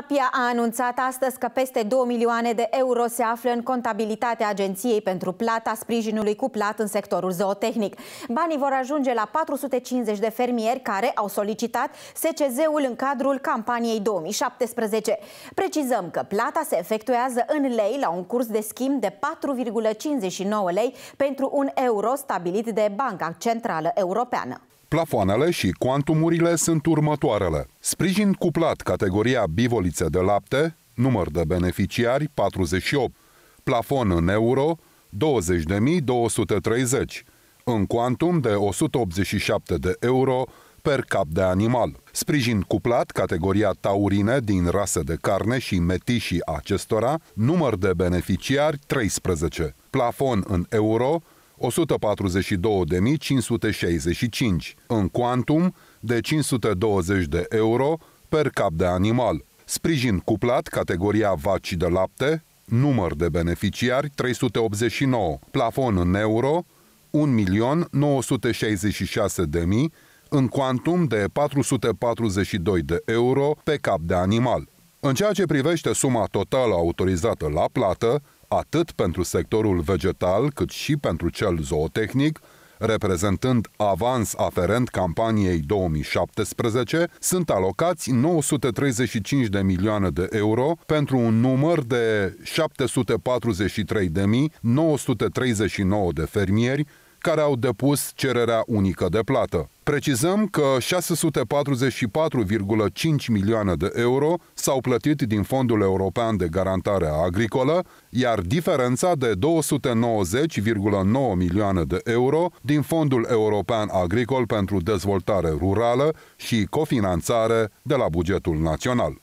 Apia a anunțat astăzi că peste 2 milioane de euro se află în contabilitatea Agenției pentru plata sprijinului cuplat în sectorul zootehnic. Banii vor ajunge la 450 de fermieri care au solicitat SCZ-ul în cadrul campaniei 2017. Precizăm că plata se efectuează în lei la un curs de schimb de 4,59 lei pentru un euro stabilit de Banca Centrală Europeană. Plafoanele și cuantumurile sunt următoarele. Sprijin cuplat categoria bivolițe de lapte, număr de beneficiari 48, plafon în euro 20.230, în cuantum de 187 de euro per cap de animal. Sprijin cuplat categoria taurine din rase de carne și metișii acestora, număr de beneficiari 13, plafon în euro 142.565, în quantum de 520 de euro per cap de animal. Sprijin cuplat, categoria vaci de lapte, număr de beneficiari 389, plafon în euro 1.966.000, în quantum de 442 de euro pe cap de animal. În ceea ce privește suma totală autorizată la plată, atât pentru sectorul vegetal cât și pentru cel zootehnic, reprezentând avans aferent campaniei 2017, sunt alocați 935 de milioane de euro pentru un număr de 743.939 de fermieri care au depus cererea unică de plată. Precizăm că 644,5 milioane de euro s-au plătit din Fondul European de Garantare Agricolă, iar diferența de 290,9 milioane de euro din Fondul European Agricol pentru Dezvoltare Rurală și Cofinanțare de la bugetul național.